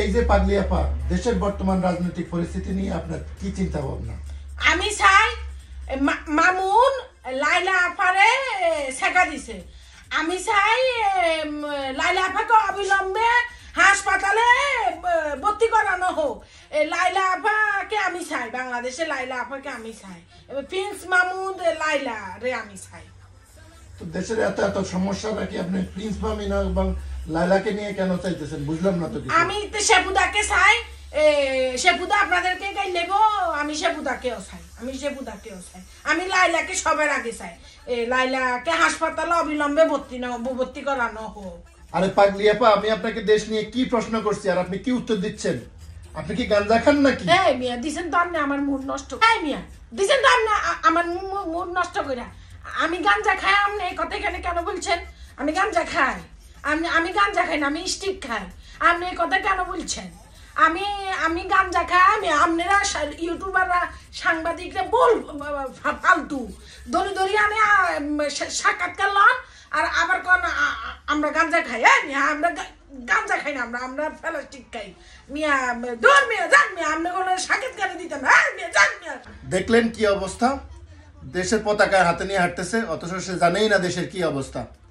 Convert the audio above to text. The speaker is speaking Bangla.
এই যে পাগলি আপা দেশের বর্তমান রাজনৈতিক পরিস্থিতি নিয়ে আপনার কি চিন্তা ভাবনা আমি চাই মামুন লাইলা আপারে শেখা দিছে আমি চাই লাইলা আপাকে অবিলম্বে হাসপাতালে ভর্তি করানো হোক লাইলা আপাকে আমি চাই বাংলাদেশে লাইলা আপাকে আমি চাই প্রিন্স মামুন লাইলা রে আমি চাই তো দেশের এত এত সমস্যা নাকি আপনি প্রিন্স মামিনা না লাইলাকে নিয়ে কেন চাইতেছেন বুঝলাম না তো কিছু আমি তো শেপুদাকে চাই শেপুদা আপনাদেরকে নেব আমি শেপুদাকেও চাই আমি শেপুদাকেও চাই আমি লাইলাকে সবার আগে চাই লাইলাকে হাসপাতালে অবিলম্বে ভর্তি না ভর্তি করানো হোক আরে পাগলি আপা আমি আপনাকে দেশ নিয়ে কি প্রশ্ন করছি আর আপনি কি উত্তর দিচ্ছেন আপনি কি গাঁজা খান নাকি এই মিয়া দিছেন তো আপনি আমার মুড নষ্ট এই মিয়া দিছেন তো আপনি আমার মুড নষ্ট কইরা আমি গাঁজা খাই আপনি এই কথা কেন কেন বলছেন আমি গাঁজা খাই আমি আমি গাঞ্জা খাই না আমি স্টিক খাই আপনি এই কথা কেন বলছেন আমি আমি গাঞ্জা খাই আমি আপনারা ইউটিউবাররা সাংবাদিকরা বল ফালতু দড়ি দড়ি আমি সাক্ষাৎকার লন আর আবার কন আমরা গাঞ্জা খাই হ্যাঁ আমরা গাঞ্জা খাই না আমরা আমরা প্লাস্টিক খাই মিয়া দূর মিয়া যান মিয়া আপনি কোনো সাক্ষাৎকার দিতাম হ্যাঁ মিয়া যান মিয়া দেখলেন কি অবস্থা দেশের পতাকা হাতে নিয়ে হাঁটতেছে অথচ সে জানেই না দেশের কি অবস্থা